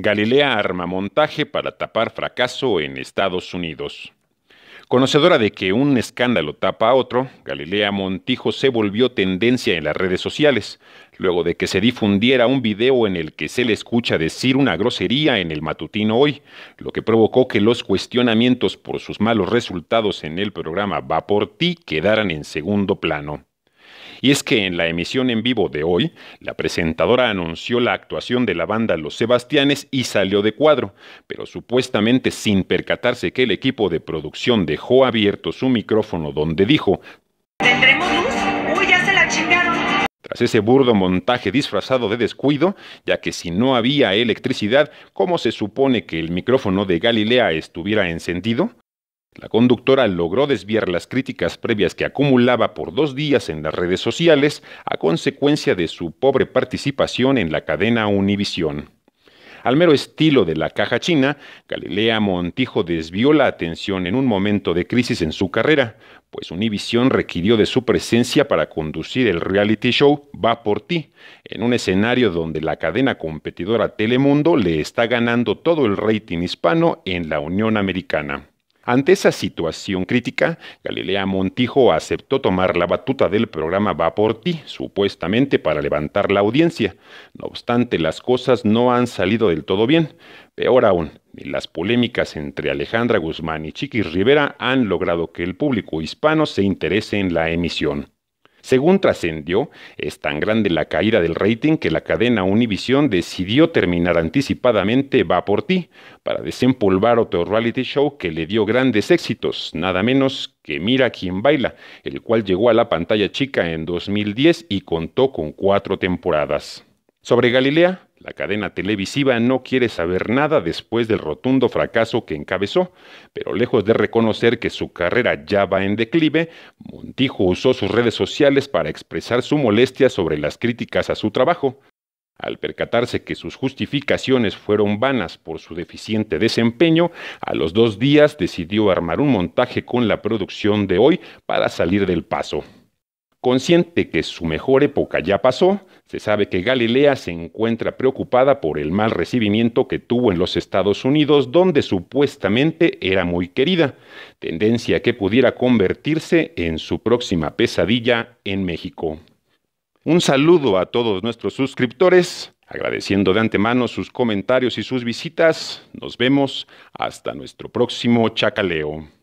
Galilea arma montaje para tapar fracaso en Estados Unidos. Conocedora de que un escándalo tapa a otro, Galilea Montijo se volvió tendencia en las redes sociales, luego de que se difundiera un video en el que se le escucha decir una grosería en el matutino hoy, lo que provocó que los cuestionamientos por sus malos resultados en el programa Va por ti quedaran en segundo plano. Y es que en la emisión en vivo de hoy, la presentadora anunció la actuación de la banda Los Sebastianes y salió de cuadro, pero supuestamente sin percatarse que el equipo de producción dejó abierto su micrófono donde dijo, ¿Tendremos luz? Uy, ya se la chingaron. Tras ese burdo montaje disfrazado de descuido, ya que si no había electricidad, ¿cómo se supone que el micrófono de Galilea estuviera encendido? La conductora logró desviar las críticas previas que acumulaba por dos días en las redes sociales a consecuencia de su pobre participación en la cadena Univisión. Al mero estilo de la caja china, Galilea Montijo desvió la atención en un momento de crisis en su carrera, pues Univision requirió de su presencia para conducir el reality show Va por ti, en un escenario donde la cadena competidora Telemundo le está ganando todo el rating hispano en la Unión Americana. Ante esa situación crítica, Galilea Montijo aceptó tomar la batuta del programa Va por ti, supuestamente para levantar la audiencia. No obstante, las cosas no han salido del todo bien. Peor aún, las polémicas entre Alejandra Guzmán y Chiquis Rivera han logrado que el público hispano se interese en la emisión. Según trascendió, es tan grande la caída del rating que la cadena Univision decidió terminar anticipadamente Va por ti para desempolvar otro reality show que le dio grandes éxitos, nada menos que Mira quien baila, el cual llegó a la pantalla chica en 2010 y contó con cuatro temporadas. Sobre Galilea, la cadena televisiva no quiere saber nada después del rotundo fracaso que encabezó, pero lejos de reconocer que su carrera ya va en declive, Montijo usó sus redes sociales para expresar su molestia sobre las críticas a su trabajo. Al percatarse que sus justificaciones fueron vanas por su deficiente desempeño, a los dos días decidió armar un montaje con la producción de hoy para salir del paso. Consciente que su mejor época ya pasó, se sabe que Galilea se encuentra preocupada por el mal recibimiento que tuvo en los Estados Unidos, donde supuestamente era muy querida, tendencia que pudiera convertirse en su próxima pesadilla en México. Un saludo a todos nuestros suscriptores, agradeciendo de antemano sus comentarios y sus visitas. Nos vemos hasta nuestro próximo chacaleo.